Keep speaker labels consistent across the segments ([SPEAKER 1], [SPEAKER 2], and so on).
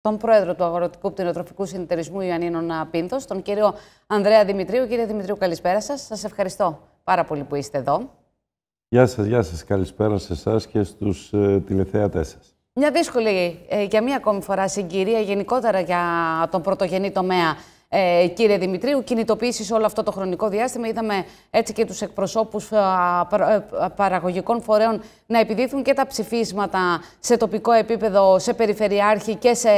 [SPEAKER 1] τον πρόεδρο του Αγροτικού Πτυνοτροφικού Συνεταιρισμού Ιωαννίνων Πίνθος, τον κύριο Ανδρέα Δημητρίου. Κύριε Δημητρίου, καλησπέρα σας. Σας ευχαριστώ πάρα πολύ που είστε εδώ.
[SPEAKER 2] Γεια σας, γεια σας. Καλησπέρα σε εσάς και στους ε, τηλεθεατές σας.
[SPEAKER 1] Μια δύσκολη ε, για μία ακόμη φορά συγκυρία γενικότερα για τον πρωτογενή τομέα ε, κύριε Δημητρίου, κινητοποίηση όλο αυτό το χρονικό διάστημα. Είδαμε έτσι και τους εκπροσώπους ε, ε, παραγωγικών φορέων να επιδίδουν και τα ψηφίσματα σε τοπικό επίπεδο, σε περιφερειάρχη και σε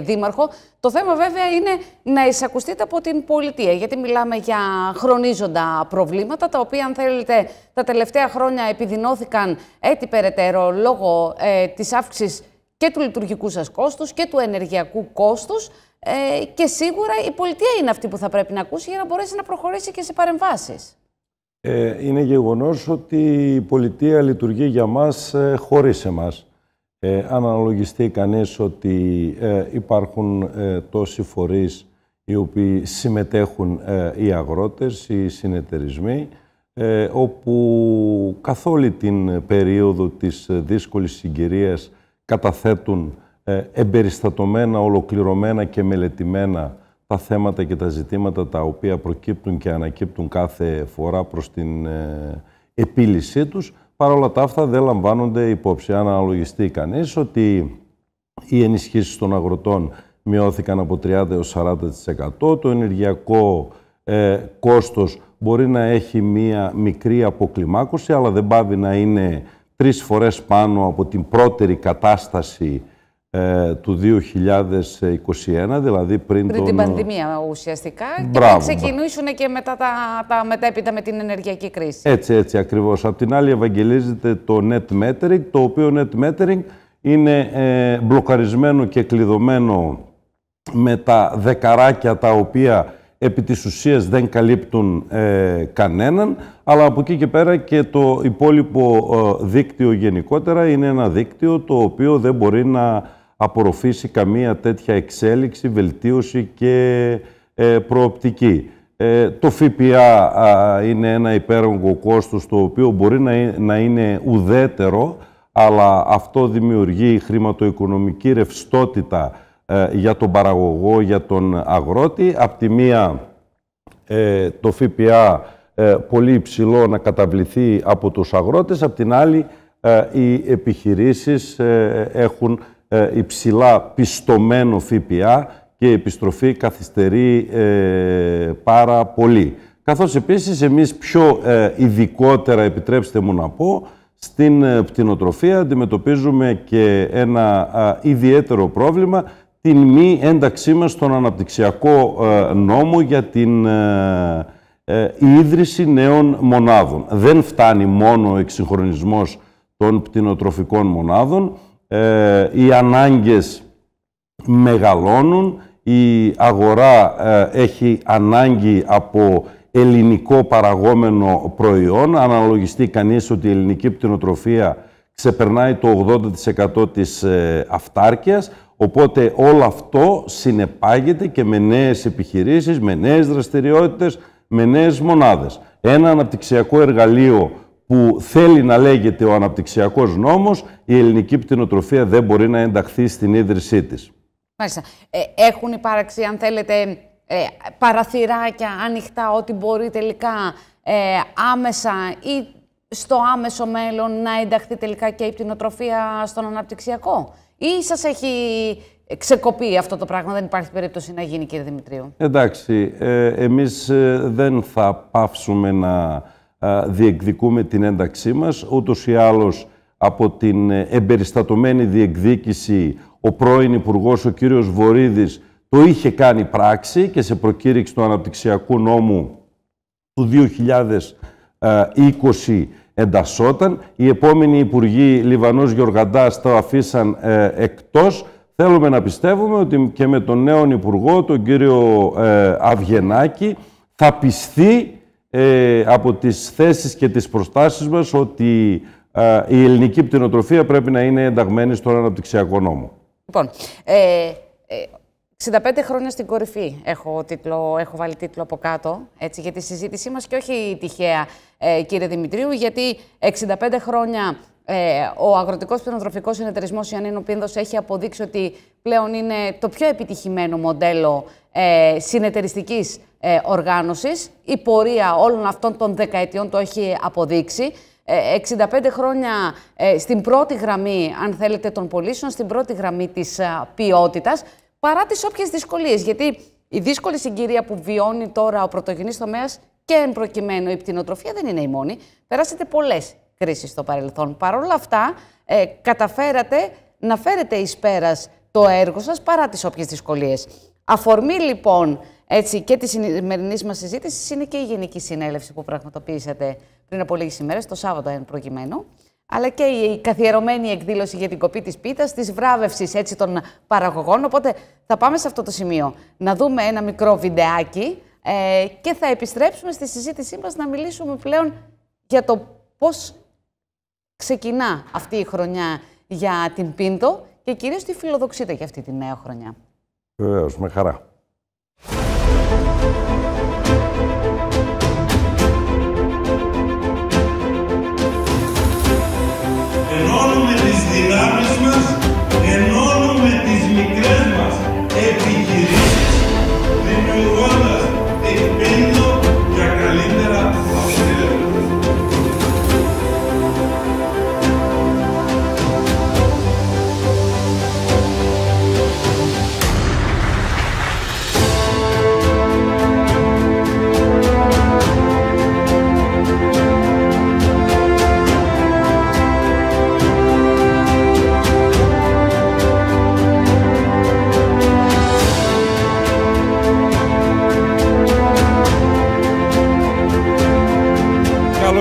[SPEAKER 1] δήμαρχο. Το θέμα βέβαια είναι να εισακουστείτε από την πολιτεία, γιατί μιλάμε για χρονίζοντα προβλήματα, τα οποία αν θέλετε τα τελευταία χρόνια επιδεινώθηκαν έτσι περαιτέρω λόγω ε, της αύξησης και του λειτουργικού σας κόστους και του ενεργειακού κόστους. Ε, και σίγουρα η πολιτεία είναι αυτή που θα πρέπει να ακούσει για να μπορέσει να προχωρήσει και σε παρεμβάσεις.
[SPEAKER 2] Ε, είναι γεγονός ότι η πολιτεία λειτουργεί για μας ε, χωρίς εμάς. Ε, αν αναλογιστεί κανείς ότι υπάρχουν τόσοι φορείς οι οποίοι συμμετέχουν οι αγρότες, οι συνεταιρισμοί, όπου καθ' όλη την περίοδο της δύσκολης συγκυρίας καταθέτουν ε, εμπεριστατωμένα, ολοκληρωμένα και μελετημένα τα θέματα και τα ζητήματα τα οποία προκύπτουν και ανακύπτουν κάθε φορά προς την ε, επίλυσή τους. Παρ' τα αυτά δεν λαμβάνονται υπόψη. Αν αναλογιστεί κανείς ότι οι ενισχύσεις των αγροτών μειώθηκαν από 30% έως 40%, το ενεργειακό ε, κόστος μπορεί να έχει μία μικρή αποκλιμάκωση, αλλά δεν πάβει να είναι τρεις φορές πάνω από την πρώτερη κατάσταση ε, του 2021, δηλαδή πριν, τον... την πανδημία
[SPEAKER 1] ουσιαστικά και να ξεκινήσουν και μετά τα, τα μετέπειτα με την ενεργειακή κρίση. Έτσι,
[SPEAKER 2] έτσι ακριβώς. Απ' την άλλη ευαγγελίζεται το net metering, το οποίο net metering είναι ε, μπλοκαρισμένο και κλειδωμένο με τα δεκαράκια τα οποία επί της ουσίας δεν καλύπτουν ε, κανέναν, αλλά από εκεί και πέρα και το υπόλοιπο ε, δίκτυο γενικότερα είναι ένα δίκτυο το οποίο δεν μπορεί να απορροφήσει καμία τέτοια εξέλιξη, βελτίωση και ε, προοπτική. Ε, το ΦΠΑ είναι ένα υπέρογκο κόστος το οποίο μπορεί να είναι ουδέτερο, αλλά αυτό δημιουργεί χρηματοοικονομική ρευστότητα ε, για τον παραγωγό, για τον αγρότη. Απ' τη μία το ΦΠΑ πολύ υψηλό να καταβληθεί από τους αγρότες, απ' την άλλη οι επιχειρήσεις έχουν ε, υψηλά πιστωμένο ΦΠΑ και η επιστροφή καθυστερεί ε, πάρα πολύ. Καθώς επίσης εμείς πιο ε, ειδικότερα, επιτρέψτε μου να πω, στην πτηνοτροφία αντιμετωπίζουμε και ένα ιδιαίτερο πρόβλημα, την μη ένταξή μας στον αναπτυξιακό νόμο για την ίδρυση νέων μονάδων. Δεν φτάνει μόνο ο εξυγχρονισμός των πτηνοτροφικών μονάδων, ε, οι ανάγκες μεγαλώνουν, η αγορά ε, έχει ανάγκη από ελληνικό παραγόμενο προϊόν. Αναλογιστεί κανείς ότι η ελληνική πτυνοτροφία ξεπερνάει το 80% της ε, αυτάρκειας, οπότε όλο αυτό συνεπάγεται και με νέες επιχειρήσεις, με νέες δραστηριότητες, με νέες μονάδες. Ένα αναπτυξιακό εργαλείο που θέλει να λέγεται ο αναπτυξιακός νόμος, η ελληνική πτυνοτροφία δεν μπορεί να ενταχθεί στην ίδρυσή της.
[SPEAKER 1] Μάλιστα. Ε, έχουν υπάρξει, αν θέλετε, ε, παραθυράκια ανοιχτά ότι μπορεί τελικά ε, άμεσα ή στο άμεσο μέλλον να ενταχθεί τελικά και η πτυνοτροφία στον αναπτυξιακό. Ή σας έχει ξεκοπεί αυτό το πράγμα, δεν υπάρχει περίπτωση να γίνει κύριε Δημητρίου.
[SPEAKER 2] Εντάξει, ε, εμείς ε, δεν θα πάψουμε να διεκδικούμε την ένταξή μας. Ούτως ή άλλως από την εμπεριστατωμένη διεκδίκηση ο πρώην υπουργός ο κύριος Βορύδης το είχε κάνει πράξη και σε προκήρυξη του αναπτυξιακού νόμου του 2020 εντασσόταν. Οι επόμενοι υπουργοί Λιβανός Γιοργαντάς το αφήσαν ε, εκτός. Θέλουμε να πιστεύουμε ότι και με τον νέο υπουργό, τον κύριο ε, Αυγενάκη, θα πιστεί ε, από τις θέσεις και τις προστάσεις μας ότι ε, η ελληνική πτυνοτροφία πρέπει να είναι ενταγμένη στον αναπτυξιακό νόμο.
[SPEAKER 1] Λοιπόν, ε, 65 ε, χρόνια στην κορυφή έχω, τίτλο, έχω βάλει τίτλο από κάτω έτσι, για τη συζήτησή μας και όχι τυχαία, ε, κύριε Δημητρίου, γιατί 65 χρόνια ε, ο αγροτικός κτηνοτροφικός συνεταιρισμός Ιωαννίνου Πίνδος έχει αποδείξει ότι πλέον είναι το πιο επιτυχημένο μοντέλο ε, συνεταιριστικής ε, οργάνωσης. Η πορεία όλων αυτών των δεκαετιών το έχει αποδείξει. 65 ε, χρόνια ε, στην πρώτη γραμμή, αν θέλετε, των πωλήσεων, στην πρώτη γραμμή της ποιότητας, παρά τις όποιες δυσκολίες. Γιατί η δύσκολη συγκυρία που βιώνει τώρα ο πρωτογενής τομέας και εν προκειμένου η πτηνοτροφία δεν είναι η μόνη. Περάσετε πολλές κρίση στο παρελθόν. Παρ' όλα αυτά, ε, καταφέρατε να φέρετε εις πέρας το έργο σας παρά τις όποιες δυσκολίες. Αφορμή λοιπόν έτσι, και τη σημερινής μας συζήτησης είναι και η Γενική Συνέλευση που πραγματοποιήσατε πριν από λίγες ημέρες, το Σάββατο εν προκειμένου, αλλά και η καθιερωμένη εκδήλωση για την κοπή της πίτας, της βράβευσης έτσι των παραγωγών. Οπότε θα πάμε σε αυτό το σημείο να δούμε ένα μικρό βιντεάκι ε, και θα επιστρέψουμε στη συζήτησή μας να μιλήσουμε πλέον για το πώς ξεκινά αυτή η χρονιά για την Πίντο και κυρίως τη φιλοδοξείτε για αυτή τη νέα χρονιά.
[SPEAKER 2] Βεβαίως, με χαρά. Ενώνουμε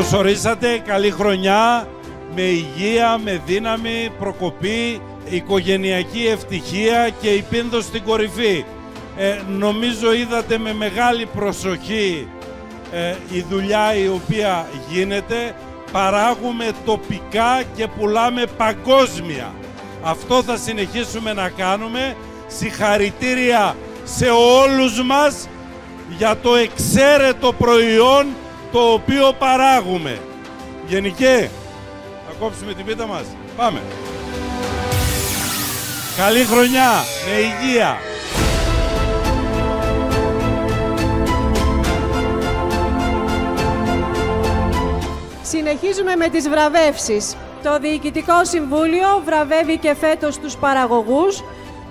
[SPEAKER 2] καλωσορίσατε, καλή χρονιά, με υγεία, με δύναμη, προκοπή, οικογενειακή ευτυχία και η στην κορυφή. Ε, νομίζω είδατε με μεγάλη προσοχή ε, η δουλειά η οποία γίνεται. Παράγουμε τοπικά και πουλάμε παγκόσμια. Αυτό θα συνεχίσουμε να κάνουμε. Συγχαρητήρια σε όλους μας για το εξαίρετο προϊόν το οποίο παράγουμε. Γενικέ, θα κόψουμε την πίτα μας. Πάμε. Καλή χρονιά, με υγεία.
[SPEAKER 3] Συνεχίζουμε με τις βραβεύσεις. Το Διοικητικό Συμβούλιο βραβεύει και φέτος τους παραγωγούς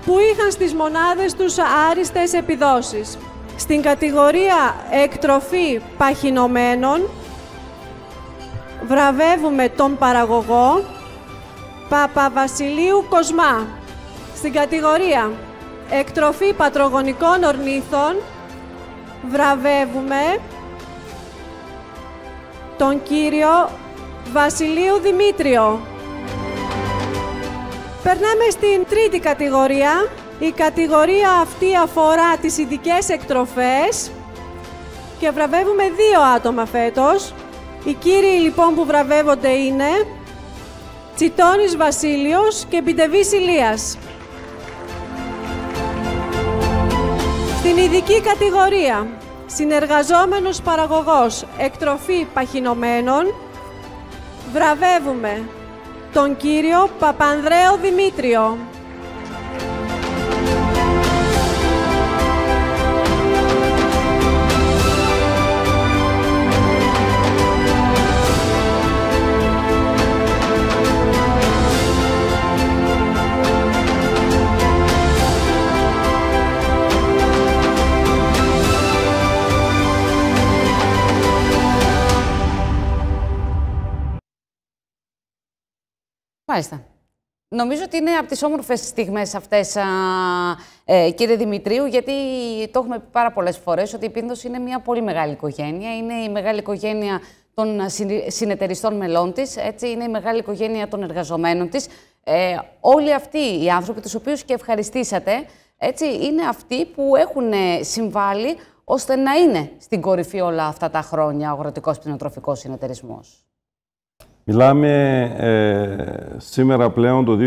[SPEAKER 3] που είχαν στις μονάδες τους άριστες επιδόσεις. Στην κατηγορία εκτροφή παχυνομένων βραβεύουμε τον παραγωγό Βασιλείου Κοσμά. Στην κατηγορία εκτροφή πατρογονικών ορνήθων βραβεύουμε τον κύριο Βασιλείου Δημήτριο. Περνάμε στην τρίτη κατηγορία, η κατηγορία αυτή αφορά τις ειδικές εκτροφές και βραβεύουμε δύο άτομα φέτος. Οι κύριοι λοιπόν που βραβεύονται είναι Τσιτώνης Βασίλειος και Πιντεβής Ηλίας. Στην ειδική κατηγορία Συνεργαζόμενος παραγωγός εκτροφή παχυνομένων βραβεύουμε τον κύριο Παπανδρέο Δημήτριο.
[SPEAKER 1] Μάλιστα. Νομίζω ότι είναι από τις όμορφες στιγμές αυτές, α, ε, κύριε Δημητρίου, γιατί το έχουμε πει πάρα πολλές φορές ότι η Πίνδος είναι μια πολύ μεγάλη οικογένεια. Είναι η μεγάλη οικογένεια των συνεταιριστών μελών της, έτσι, είναι η μεγάλη οικογένεια των εργαζομένων της. Ε, όλοι αυτοί οι άνθρωποι, τους οποίους και ευχαριστήσατε, έτσι, είναι αυτοί που έχουν ε, συμβάλει ώστε να είναι στην κορυφή όλα αυτά τα χρόνια ο αγροτικός κτηνοτροφικός συνεταιρισμός.
[SPEAKER 2] Μιλάμε ε, σήμερα πλέον το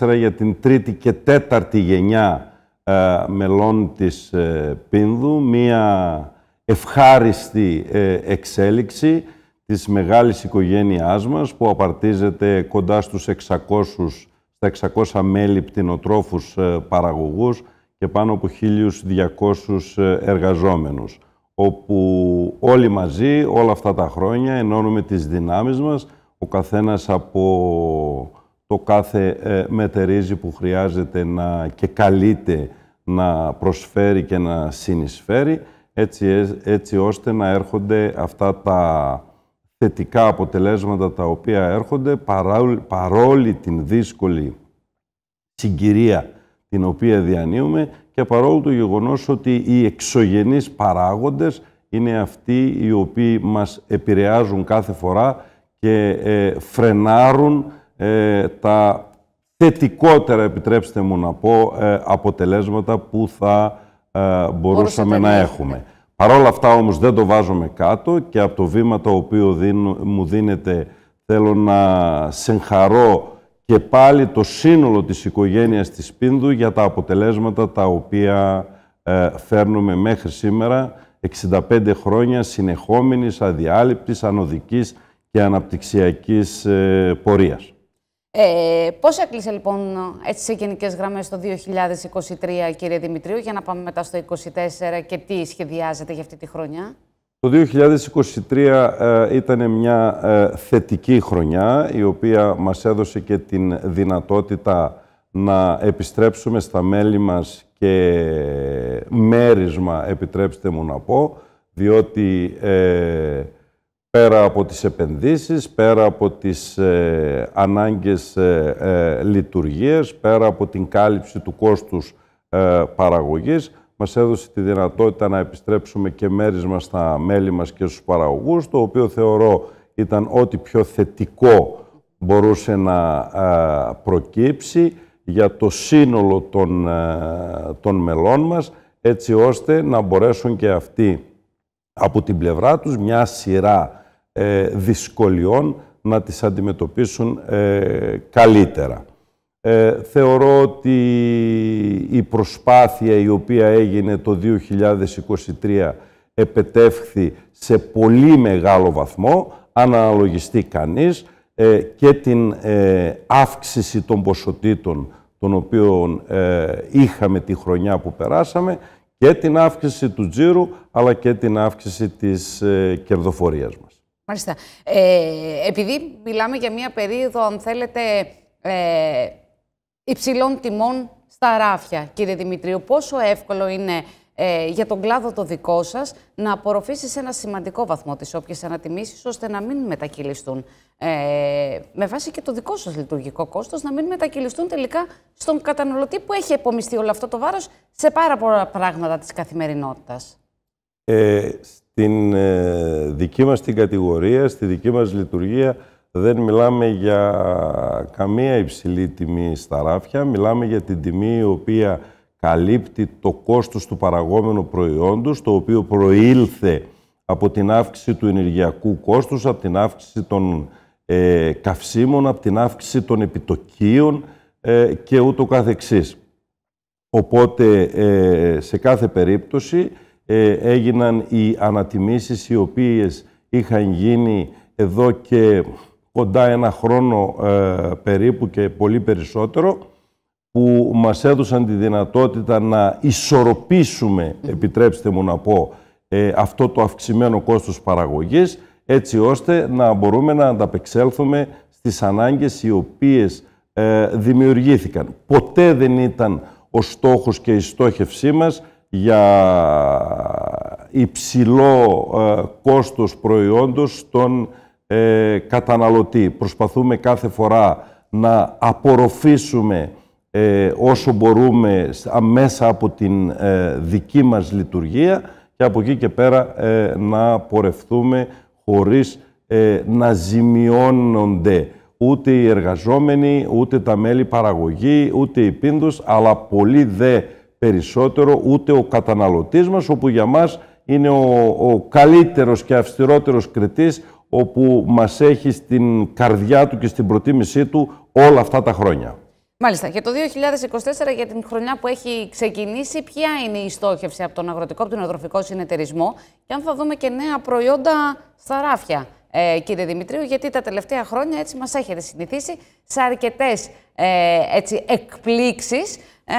[SPEAKER 2] 2024 για την τρίτη και τέταρτη γενιά ε, μελών της ε, Πίνδου, μία ευχάριστη εξέλιξη της μεγάλης οικογένειάς μας που απαρτίζεται κοντά στους 600, στα 600 μέλη πτυνοτρόφους παραγωγούς και πάνω από 1.200 εργαζόμενους όπου όλοι μαζί, όλα αυτά τα χρόνια, ενώνουμε τις δυνάμεις μας, ο καθένας από το κάθε ε, μετερίζει που χρειάζεται να, και καλείται να προσφέρει και να συνεισφέρει, έτσι, ε, έτσι ώστε να έρχονται αυτά τα θετικά αποτελέσματα τα οποία έρχονται παρόλη την δύσκολη συγκυρία την οποία διανύουμε και παρόλο το γεγονός ότι οι εξωγενείς παράγοντες είναι αυτοί οι οποίοι μας επηρεάζουν κάθε φορά και ε, φρενάρουν ε, τα θετικότερα, επιτρέψτε μου να πω, ε, αποτελέσματα που θα μπορούσαμε να έχουμε. Παρόλα αυτά όμως δεν το βάζουμε κάτω και από το βήμα το οποίο μου δίνεται θέλω να συγχαρώ και πάλι το σύνολο της οικογένειας της Πίνδου για τα αποτελέσματα τα οποία ε, φέρνουμε μέχρι σήμερα 65 χρόνια συνεχόμενης, αδιάλειπτης, ανωδικής και αναπτυξιακής ε, πορείας.
[SPEAKER 1] Ε, πώς έκλεισε λοιπόν έτσι σε γενικές γραμμές το 2023 κύριε Δημητρίου για να πάμε μετά στο 2024 και τι σχεδιάζεται για αυτή τη χρονιά. Το
[SPEAKER 2] 2023 ε, ήταν μια ε, θετική χρονιά, η οποία μας έδωσε και την δυνατότητα να επιστρέψουμε στα μέλη μας και μέρισμα, επιτρέψτε μου να πω, διότι ε, πέρα από τις επενδύσεις, πέρα από τις ε, ανάγκες λειτουργίες, πέρα από την κάλυψη του κόστους παραγωγής, μας έδωσε τη δυνατότητα να επιστρέψουμε και μέρισμα μας στα μέλη μας και στους παραγωγούς, το οποίο θεωρώ ήταν ό,τι πιο θετικό μπορούσε να προκύψει για το σύνολο των, των μελών μας, έτσι ώστε να μπορέσουν και αυτοί από την πλευρά τους μια σειρά ε, δυσκολιών να τις αντιμετωπίσουν ε, καλύτερα. Ε, θεωρώ ότι η προσπάθεια η οποία έγινε το 2023 επετεύχθη σε πολύ μεγάλο βαθμό, αν αναλογιστεί κανείς, ε, και την ε, αύξηση των ποσοτήτων των οποίων ε, είχαμε τη χρονιά που περάσαμε και την αύξηση του τζίρου, αλλά και την αύξηση της κερδοφορίας μας.
[SPEAKER 1] Μάλιστα. Επειδή μιλάμε για μία περίοδο, αν θέλετε, υψηλών τιμών στα ράφια. Κύριε Δημητρίου, πόσο εύκολο είναι ε, για τον κλάδο το δικό σας να απορροφήσει σε ένα σημαντικό βαθμό τις όποιες ανατιμήσεις, ώστε να μην μετακυλιστούν. Ε, με βάση και το δικό σας λειτουργικό κόστος, να μην μετακυλιστούν τελικά στον καταναλωτή που έχει επομιστεί όλο αυτό το βάρος σε πάρα πολλά πράγματα της καθημερινότητας.
[SPEAKER 2] Ε, στην ε, δική μας την κατηγορία, στη δική μας λειτουργία, δεν μιλάμε για καμία υψηλή τιμή στα ράφια, μιλάμε για την τιμή η οποία καλύπτει το κόστος του παραγόμενου προϊόντος, το οποίο προήλθε από την αύξηση του ενεργειακού κόστους, από την αύξηση των ε, καυσίμων, από την αύξηση των επιτοκίων ε, και ούτω καθεξής. Οπότε, ε, σε κάθε περίπτωση, ε, έγιναν οι ανατιμήσεις οι οποίες είχαν γίνει εδώ και κοντά ένα χρόνο ε, περίπου και πολύ περισσότερο, που μας έδωσαν τη δυνατότητα να ισορροπήσουμε, επιτρέψτε μου να πω, ε, αυτό το αυξημένο κόστος παραγωγής, έτσι ώστε να μπορούμε να ανταπεξέλθουμε στις ανάγκες οι οποίες ε, δημιουργήθηκαν. Ποτέ δεν ήταν ο στόχος και η στόχευσή μας για υψηλό ε, κόστος προϊόντος των ε, καταναλωτή. Προσπαθούμε κάθε φορά να απορροφήσουμε ε, όσο μπορούμε μέσα από την ε, δική μας λειτουργία και από εκεί και πέρα ε, να πορευτούμε χωρίς ε, να ζημιώνονται ούτε οι εργαζόμενοι, ούτε τα μέλη παραγωγή, ούτε οι πίνδους, αλλά πολύ δε περισσότερο ούτε ο καταναλωτής μας, όπου για μας είναι ο, ο καλύτερος και αυστηρότερος κριτής όπου μας έχει στην καρδιά του και στην προτίμησή του όλα αυτά τα χρόνια.
[SPEAKER 1] Μάλιστα. Για το 2024, για την χρονιά που έχει ξεκινήσει, ποια είναι η στόχευση από τον αγροτικό, από τον συνεταιρισμό και αν θα δούμε και νέα προϊόντα στα ράφια, ε, κύριε Δημητρίου, γιατί τα τελευταία χρόνια έτσι μας έχετε συνηθίσει σε αρκετές ε, εκπλήξεις ε,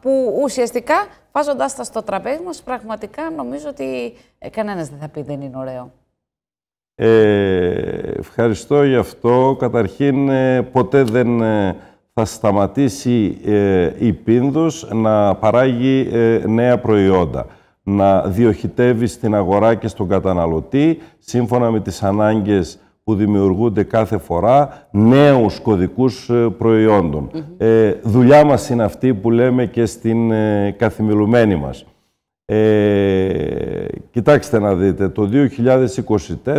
[SPEAKER 1] που ουσιαστικά βάζοντάς τα στο τραπέζι μας, πραγματικά νομίζω ότι ε, κανένας δεν θα πει δεν είναι ωραίο.
[SPEAKER 2] Ε, ευχαριστώ γι' αυτό. Καταρχήν, ε, ποτέ δεν ε, θα σταματήσει ε, η Πίνδος να παράγει νέα προϊόντα, να διοχετεύει στην αγορά και στον καταναλωτή, σύμφωνα με τις ανάγκες που δημιουργούνται κάθε φορά, νέους κωδικούς προϊόντων. δουλειά μας είναι αυτή που λέμε και στην καθημερινή μας. Ε, κοιτάξτε να δείτε, το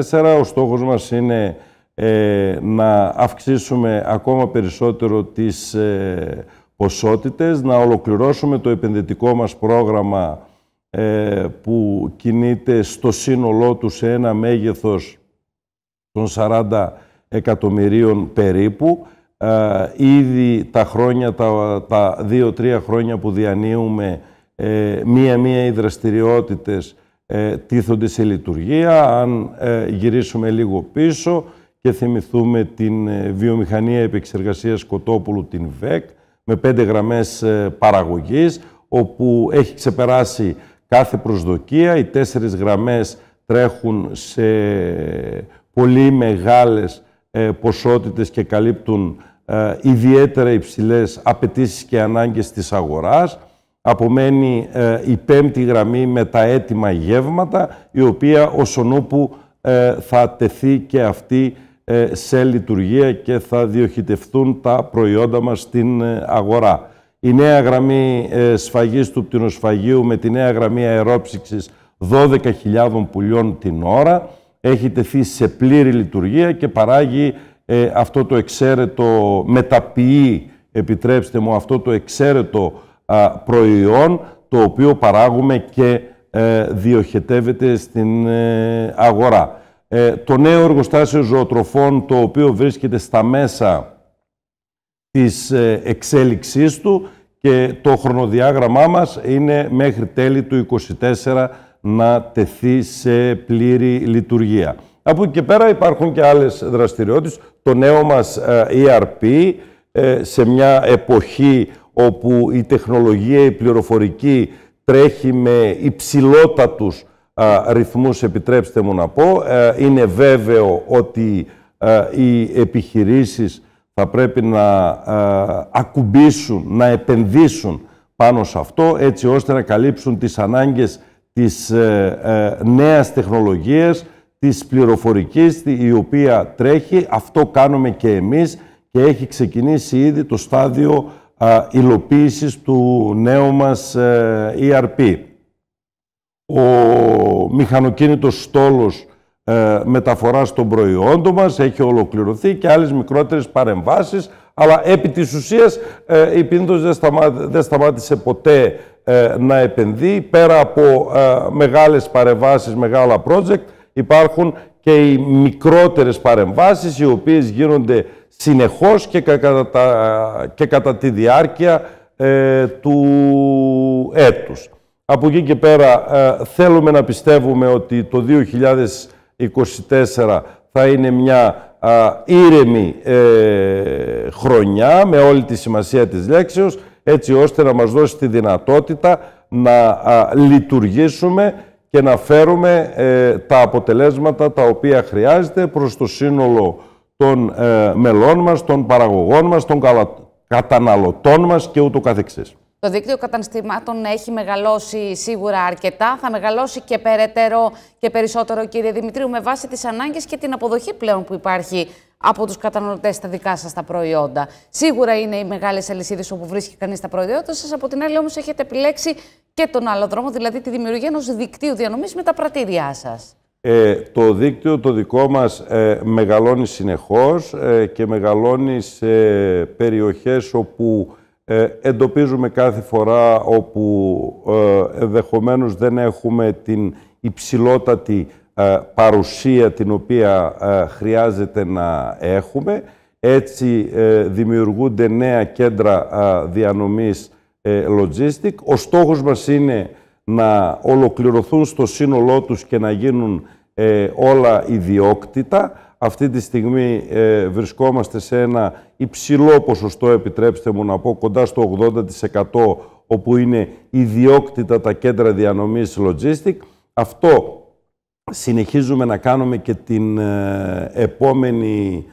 [SPEAKER 2] 2024 ο στόχος μας είναι ε, να αυξήσουμε ακόμα περισσότερο τις ε, ποσότητες, να ολοκληρώσουμε το επενδυτικό μας πρόγραμμα ε, που κινείται στο σύνολό τους σε ένα μέγεθος των 40 εκατομμυρίων περίπου. Ήδη τα χρόνια, τα, τα δύο-τρία χρόνια που διανύουμε μία-μία ε, οι δραστηριότητες ε, τίθονται σε λειτουργία. Αν ε, γυρίσουμε λίγο πίσω και θυμηθούμε την βιομηχανία επεξεργασίας κοτόπουλου, την ΒΕΚ, με πέντε γραμμές παραγωγής, όπου έχει ξεπεράσει κάθε προσδοκία. Οι τέσσερις γραμμές τρέχουν σε πολύ μεγάλες ποσότητες και καλύπτουν ιδιαίτερα υψηλές απαιτήσεις και ανάγκες της αγοράς απομένει ε, η πέμπτη γραμμή με τα έτοιμα γεύματα, η οποία όσον όπου ε, θα τεθεί και αυτή ε, σε λειτουργία και θα διοχετευτούν τα προϊόντα μας στην αγορά. Η νέα γραμμή σφαγής του πτυνοσφαγίου με τη νέα γραμμή αερόψυξης 12.000 πουλιών την ώρα έχει τεθεί σε πλήρη λειτουργία και παράγει αυτό το εξαίρετο, μεταποιεί, επιτρέψτε μου, αυτό το εξαίρετο προϊόν το οποίο παράγουμε και ε, διοχετεύεται στην ε, αγορά. Ε, το νέο εργοστάσιο ζωοτροφών το οποίο βρίσκεται στα μέσα της εξέλιξής του και το χρονοδιάγραμμά μας είναι μέχρι τέλη του 2024 να τεθεί σε πλήρη λειτουργία. Από εκεί και πέρα υπάρχουν και άλλες δραστηριότητες. Το νέο μας ERP σε μια εποχή όπου η τεχνολογία, η πληροφορική τρέχει με υψηλότατους α, ρυθμούς, επιτρέψτε μου να πω. Ε, είναι βέβαιο ότι οι επιχειρήσεις θα πρέπει να ακουμπήσουν, να επενδύσουν πάνω σε αυτό, έτσι ώστε να καλύψουν τις ανάγκες της ε, ε, νέας τεχνολογίας, της πληροφορικής, η οποία τρέχει. Αυτό κάνουμε και εμείς και έχει ξεκινήσει ήδη το στάδιο α, υλοποίησης του νέου μας ε, ERP. Ο μηχανοκίνητος στόλος ε, μεταφοράς των προϊόντων μας έχει ολοκληρωθεί και άλλες μικρότερες παρεμβάσεις, αλλά επί της ουσίας ε, η Πίντος δεν, σταμάτησε ποτέ να επενδύει. Πέρα από μεγάλες παρεμβάσεις, μεγάλα project, υπάρχουν και οι μικρότερες παρεμβάσεις οι οποίες γίνονται συνεχώς και κατά, και κατά τη διάρκεια ε, του έτους. Από εκεί και πέρα ε, θέλουμε να πιστεύουμε ότι το 2024 θα είναι μια ήρεμη ε, χρονιά με όλη τη σημασία της λέξεως έτσι ώστε να μας δώσει τη δυνατότητα να λειτουργήσουμε και να φέρουμε τα αποτελέσματα τα οποία χρειάζεται προς το σύνολο των ε, μελών μας, των παραγωγών μας, των καταναλωτών μας και ούτω καθεξής.
[SPEAKER 1] Το δίκτυο καταστημάτων έχει μεγαλώσει σίγουρα αρκετά. Θα μεγαλώσει και περαιτέρω και περισσότερο, κύριε Δημητρίου, με βάση τις ανάγκες και την αποδοχή πλέον που υπάρχει από τους καταναλωτές στα δικά σας τα προϊόντα. Σίγουρα είναι οι μεγάλες αλυσίδες όπου βρίσκει κανείς τα προϊόντα σας. Από την άλλη όμως έχετε επιλέξει και τον άλλο δρόμο, δηλαδή τη δημιουργία ενός δικτύου διανομής με τα πρατήριά σας.
[SPEAKER 2] Ε, το δίκτυο το δικό μας ε, μεγαλώνει συνεχώς ε, και μεγαλώνει σε περιοχές όπου ε, εντοπίζουμε κάθε φορά όπου ενδεχομένως δεν έχουμε την υψηλότατη παρουσία την οποία χρειάζεται να έχουμε. Έτσι δημιουργούνται νέα κέντρα διανομής logistic. Ο στόχος μας είναι να ολοκληρωθούν στο σύνολό τους και να γίνουν ε, όλα ιδιόκτητα. Αυτή τη στιγμή ε, βρισκόμαστε σε ένα υψηλό ποσοστό, επιτρέψτε μου να πω, κοντά στο 80% όπου είναι ιδιόκτητα τα κέντρα διανομής logistic. Αυτό συνεχίζουμε να κάνουμε και την ε, επόμενη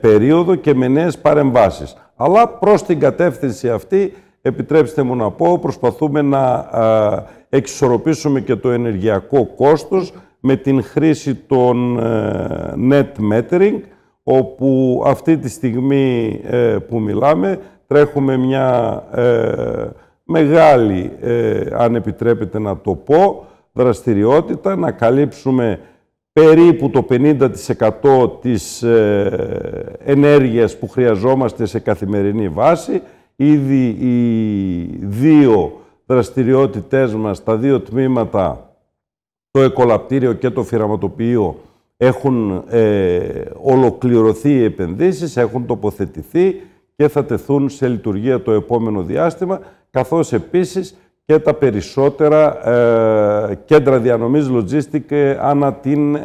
[SPEAKER 2] περίοδο και με νέες παρεμβάσεις. Αλλά προς την κατεύθυνση αυτή Επιτρέψτε μου να πω, προσπαθούμε να εξισορροπήσουμε και το ενεργειακό κόστος με την χρήση των ε, net metering, όπου αυτή τη στιγμή ε, που μιλάμε τρέχουμε μια ε, μεγάλη, αν επιτρέπετε να το πω, δραστηριότητα, να καλύψουμε περίπου το 50% της ενέργειας που χρειαζόμαστε σε καθημερινή βάση Ήδη οι δύο δραστηριότητές μας, τα δύο τμήματα, το εκολαπτήριο και το φυραματοποιείο, έχουν ε, ολοκληρωθεί οι επενδύσεις, έχουν τοποθετηθεί και θα τεθούν σε λειτουργία το επόμενο διάστημα, καθώς επίσης και τα περισσότερα ε, κέντρα διανομής logistic ε, ανά την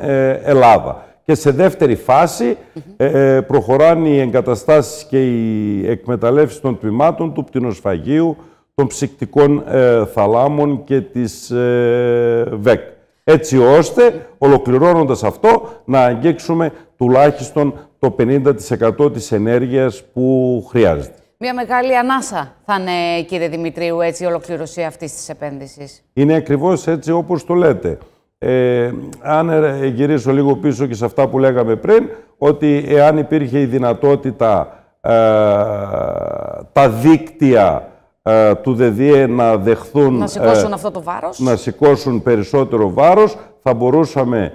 [SPEAKER 2] Ελλάδα. Και σε δεύτερη φάση ε, ε, προχωράνε οι εγκαταστάσεις και οι εκμεταλλεύσεις των τμήματων του πτυνοσφαγίου, των ψυκτικών ε, θαλάμων και της ε, ΒΕΚ. Έτσι ώστε, ολοκληρώνοντας αυτό, να αγγίξουμε τουλάχιστον το 50% της ενέργειας που χρειάζεται.
[SPEAKER 1] Μια μεγάλη ανάσα θα είναι, κύριε Δημητρίου, έτσι, η ολοκληρωσία αυτής της επένδυσης.
[SPEAKER 2] Είναι ακριβώς έτσι όπως το λέτε. Ε, αν ε, γυρίσω λίγο πίσω και σε αυτά που λέγαμε πριν, ότι εάν υπήρχε η δυνατότητα ε, τα δίκτυα ε, του ΔΔΕ να δεχθούν... Να σηκώσουν αυτό το βάρος. Να σηκώσουν περισσότερο βάρος, θα μπορούσαμε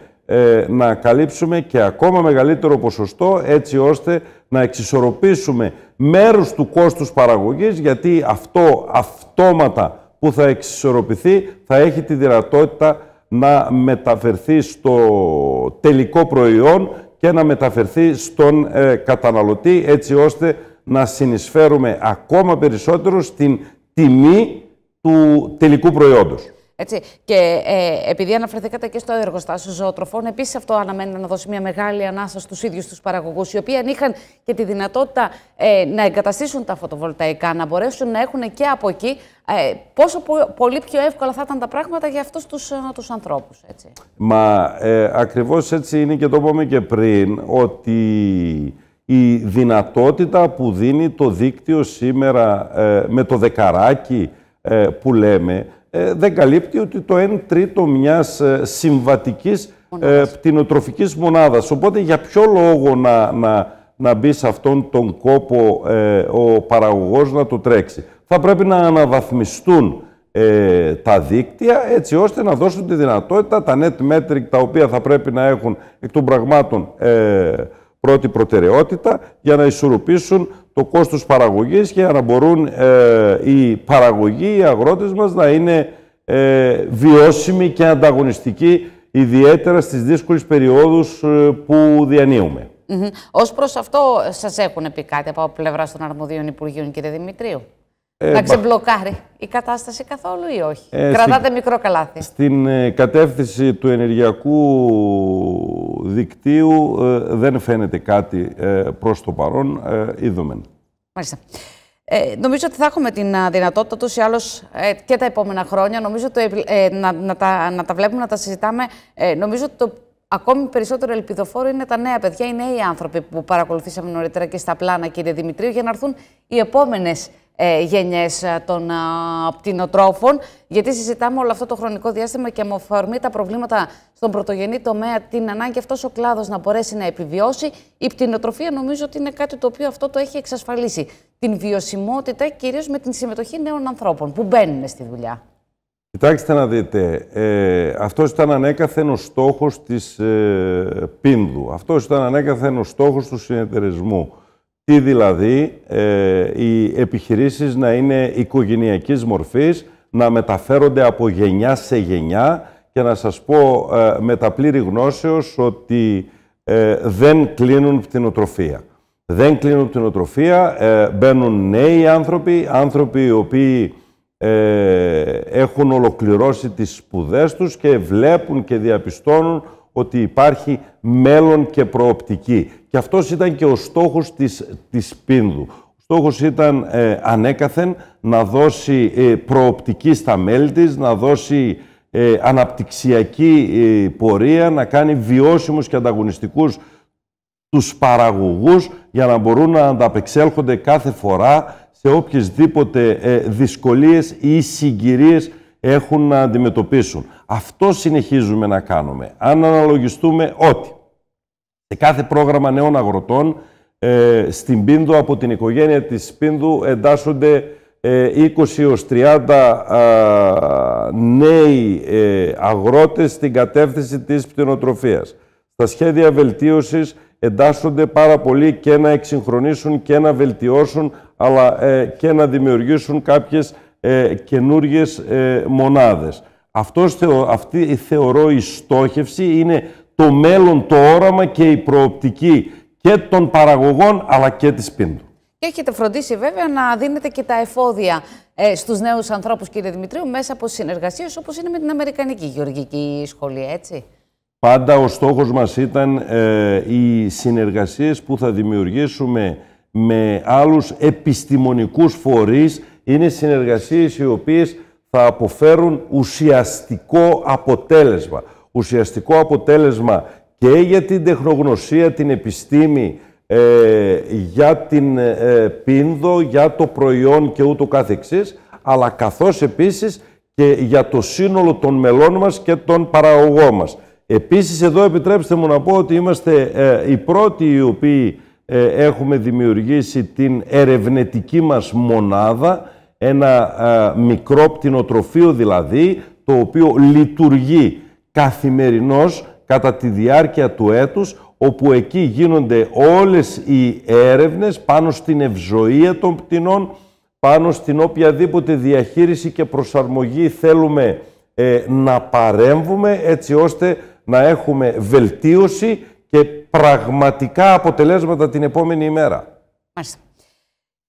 [SPEAKER 2] να καλύψουμε και ακόμα μεγαλύτερο ποσοστό, έτσι ώστε να εξισορροπήσουμε μέρους του κόστους παραγωγής, γιατί αυτό αυτόματα που θα εξισορροπηθεί θα έχει τη δυνατότητα να μεταφερθεί στο τελικό προϊόν και να μεταφερθεί στον ε, καταναλωτή έτσι ώστε να συνεισφέρουμε ακόμα περισσότερο στην τιμή του τελικού προϊόντος.
[SPEAKER 1] Έτσι. Και ε, επειδή αναφερθήκατε και στο εργοστάσιο ζωοτροφών, επίσης αυτό αναμένεται να δώσει μια μεγάλη ανάσα στους ίδιους τους παραγωγούς, οι οποίοι αν είχαν και τη δυνατότητα ε, να εγκαταστήσουν τα φωτοβολταϊκά, να μπορέσουν να έχουν και από εκεί, ε, πόσο πολύ πιο εύκολα θα ήταν τα πράγματα για αυτούς τους τους ε, ανθρώπου.
[SPEAKER 2] Μα ε, ακριβώς έτσι είναι και το είπαμε και πριν, ότι η δυνατότητα που δίνει το δίκτυο σήμερα με το δεκαράκι που λέμε ε, δεν καλύπτει ότι το 1 τρίτο μιας ε, συμβατικής ε, μονάδας. πτυνοτροφικής μονάδας. Οπότε για ποιο λόγο να, να, να μπει σε αυτόν τον κόπο ο παραγωγός να το τρέξει. Θα πρέπει να αναβαθμιστούν τα δίκτυα έτσι ώστε να δώσουν τη δυνατότητα τα net metric τα οποία θα πρέπει να έχουν εκ των πραγμάτων πρώτη προτεραιότητα για να ισορροπήσουν το κόστος παραγωγής και να μπορούν ε, οι παραγωγοί, οι αγρότες μας να είναι ε, βιώσιμοι και ανταγωνιστικοί, ιδιαίτερα στις δύσκολες περιόδους ε, που διανύουμε.
[SPEAKER 1] Mm -hmm. Ως προς αυτό σας έχουν πει κάτι από πλευράς των αρμοδίων Υπουργείων, κύριε Δημητρίου. Ε, να ξεμπλοκάρει η κατάσταση καθόλου ή όχι. Ε, Κρατάτε μικρό καλάθι.
[SPEAKER 2] Στην ε, κατεύθυνση του ενεργειακού δικτύου ε, δεν φαίνεται κάτι προς το παρόν είδομεν.
[SPEAKER 1] Μάλιστα. Ε, νομίζω ότι θα έχουμε την δυνατότητα τους ή άλλως ε, και τα επόμενα χρόνια νομίζω το, να, να, τα, να τα βλέπουμε, να τα συζητάμε. νομίζω ότι το ακόμη περισσότερο ελπιδοφόρο είναι τα νέα παιδιά, οι νέοι άνθρωποι που παρακολουθήσαμε νωρίτερα και στα πλάνα, κύριε Δημητρίου, για να έρθουν οι επόμενες ε, γενιές ε, των ε, πτηνοτρόφων, γιατί συζητάμε όλο αυτό το χρονικό διάστημα και με αφορμή τα προβλήματα στον πρωτογενή τομέα, την ανάγκη αυτός ο κλάδος να μπορέσει να επιβιώσει, η πτηνοτροφία νομίζω ότι είναι κάτι το οποίο αυτό το έχει εξασφαλίσει. Την βιωσιμότητα κυρίως με την συμμετοχή νέων ανθρώπων που μπαίνουν στη δουλειά.
[SPEAKER 2] Κοιτάξτε να δείτε, ε, αυτός ήταν ανέκαθεν ο στόχος της ε, Πίνδου. Αυτός ήταν ανέκαθεν ο στόχος του συνεταιρισμού. Τι δηλαδή ε, οι επιχειρήσεις να είναι οικογενειακής μορφής, να μεταφέρονται από γενιά σε γενιά και να σας πω ε, με τα πλήρη γνώσεως ότι ε, δεν κλείνουν πτυνοτροφία. Δεν κλείνουν πτυνοτροφία, ε, μπαίνουν νέοι άνθρωποι, άνθρωποι οι οποίοι ε, έχουν ολοκληρώσει τις σπουδές τους και βλέπουν και διαπιστώνουν ότι υπάρχει μέλλον και προοπτική. Και αυτός ήταν και ο στόχος της, της Πίνδου. Ο στόχος ήταν ε, ανέκαθεν να δώσει ε, προοπτική στα μέλη της, να δώσει ε, αναπτυξιακή πορεία, να κάνει βιώσιμους και ανταγωνιστικούς τους παραγωγούς για να μπορούν να ανταπεξέλχονται κάθε φορά σε οποιασδήποτε δυσκολίες ή συγκυρίες έχουν να αντιμετωπίσουν. Αυτό συνεχίζουμε να κάνουμε. Αν αναλογιστούμε ότι σε κάθε πρόγραμμα νέων αγροτών ε, στην Πίνδου, από την οικογένεια της Πίνδου εντάσσονται 20 ε, έως 30 νέοι ε, αγρότες στην κατεύθυνση της πτυνοτροφίας. Στα σχέδια βελτίωσης εντάσσονται πάρα πολύ και να εξυγχρονίσουν και να βελτιώσουν αλλά ε, και να δημιουργήσουν κάποιες ε, καινούργιες ε, μονάδες. Αυτός, θεω, αυτή θεωρώ η στόχευση είναι το μέλλον, το όραμα και η προοπτική και των παραγωγών αλλά και της πίντου.
[SPEAKER 1] Και έχετε φροντίσει βέβαια να δίνετε και τα εφόδια ε, στους νέους ανθρώπους κύριε Δημητρίου μέσα από συνεργασίες όπως είναι με την Αμερικανική Γεωργική Σχολή, έτσι.
[SPEAKER 2] Πάντα ο στόχος μας ήταν ε, οι συνεργασίες που θα δημιουργήσουμε με άλλους επιστημονικούς φορείς είναι συνεργασίες οι οποίες θα αποφέρουν ουσιαστικό αποτέλεσμα. Ουσιαστικό αποτέλεσμα και για την τεχνογνωσία, την επιστήμη, ε, για την ε, πίνδο, για το προϊόν και ούτω καθεξής, αλλά καθώς επίσης και για το σύνολο των μελών μας και των παραγωγών μας. Επίσης εδώ επιτρέψτε μου να πω ότι είμαστε ε, οι πρώτοι οι οποίοι ε, έχουμε δημιουργήσει την ερευνητική μας μονάδα, ένα ε, μικρό πτυνοτροφείο δηλαδή, το οποίο λειτουργεί καθημερινώς κατά τη διάρκεια του έτους, όπου εκεί γίνονται όλες οι έρευνες πάνω στην ευζοία των πτηνών, πάνω στην οποιαδήποτε διαχείριση και προσαρμογή θέλουμε ε, να παρέμβουμε, έτσι ώστε να έχουμε βελτίωση και πραγματικά αποτελέσματα την επόμενη ημέρα.
[SPEAKER 1] Μάλιστα.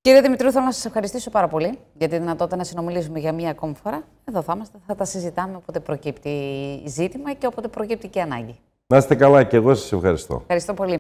[SPEAKER 1] Κύριε Δημητρίου, θέλω να σας ευχαριστήσω πάρα πολύ για τη δυνατότητα να συνομιλήσουμε για μία ακόμη φορά. Εδώ θα είμαστε, θα τα συζητάμε όποτε προκύπτει ζήτημα και όποτε προκύπτει και ανάγκη. Να είστε καλά και εγώ
[SPEAKER 2] σας ευχαριστώ.
[SPEAKER 1] Ευχαριστώ πολύ.